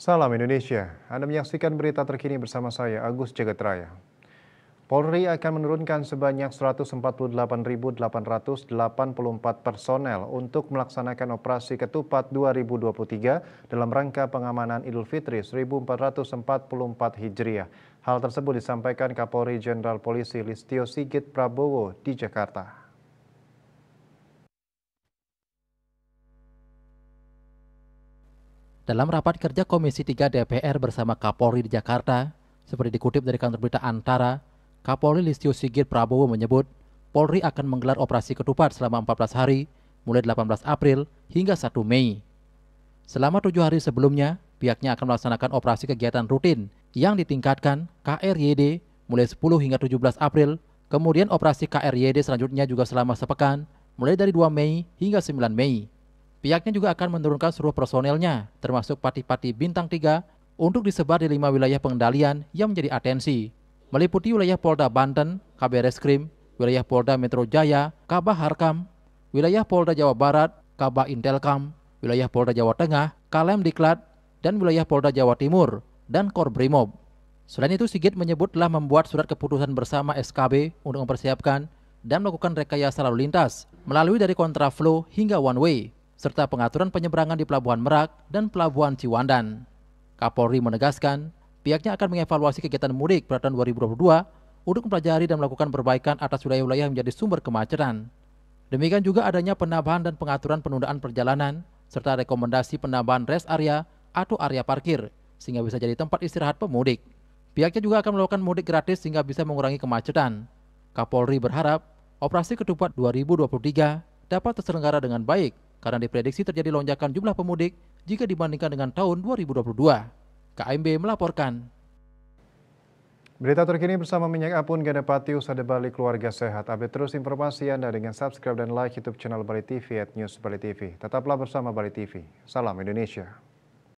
Salam Indonesia. Anda menyaksikan berita terkini bersama saya, Agus Jagatraya. Polri akan menurunkan sebanyak 148.884 personel untuk melaksanakan operasi Ketupat 2023 dalam rangka pengamanan Idul Fitri 1444 Hijriah. Hal tersebut disampaikan Kapolri Jenderal Polisi Listio Sigit Prabowo di Jakarta. Dalam rapat kerja Komisi 3 DPR bersama Kapolri di Jakarta, seperti dikutip dari kantor berita Antara, Kapolri Listio Sigit Prabowo menyebut Polri akan menggelar operasi ketupat selama 14 hari, mulai 18 April hingga 1 Mei. Selama tujuh hari sebelumnya, pihaknya akan melaksanakan operasi kegiatan rutin yang ditingkatkan KRYD mulai 10 hingga 17 April, kemudian operasi KRYD selanjutnya juga selama sepekan, mulai dari 2 Mei hingga 9 Mei. Pihaknya juga akan menurunkan seluruh personelnya, termasuk pati-pati bintang 3, untuk disebar di lima wilayah pengendalian yang menjadi atensi, meliputi wilayah Polda Banten, Eskrim, wilayah Polda Metro Jaya, Kabah Harkam, wilayah Polda Jawa Barat, Kabah Intelkam, wilayah Polda Jawa Tengah, Kalem Diklat, dan wilayah Polda Jawa Timur, dan Korbrimob. Selain itu, Sigit menyebut telah membuat surat keputusan bersama SKB untuk mempersiapkan dan melakukan rekayasa lalu lintas melalui dari kontraflow hingga one way serta pengaturan penyeberangan di Pelabuhan Merak dan Pelabuhan Ciwandan. Kapolri menegaskan, pihaknya akan mengevaluasi kegiatan mudik tahun 2022 untuk mempelajari dan melakukan perbaikan atas wilayah-wilayah menjadi sumber kemacetan. Demikian juga adanya penambahan dan pengaturan penundaan perjalanan, serta rekomendasi penambahan rest area atau area parkir, sehingga bisa jadi tempat istirahat pemudik. Pihaknya juga akan melakukan mudik gratis sehingga bisa mengurangi kemacetan. Kapolri berharap operasi ketupat 2023 dapat terselenggara dengan baik karena diprediksi terjadi lonjakan jumlah pemudik jika dibandingkan dengan tahun 2022. KMB melaporkan. Berita terkini bersama Minyak Apun Pati ada Bali Keluarga Sehat. Update terus informasi Anda dengan subscribe dan like YouTube channel Bali TV at News Bali TV. Tetaplah bersama Bali TV. Salam Indonesia.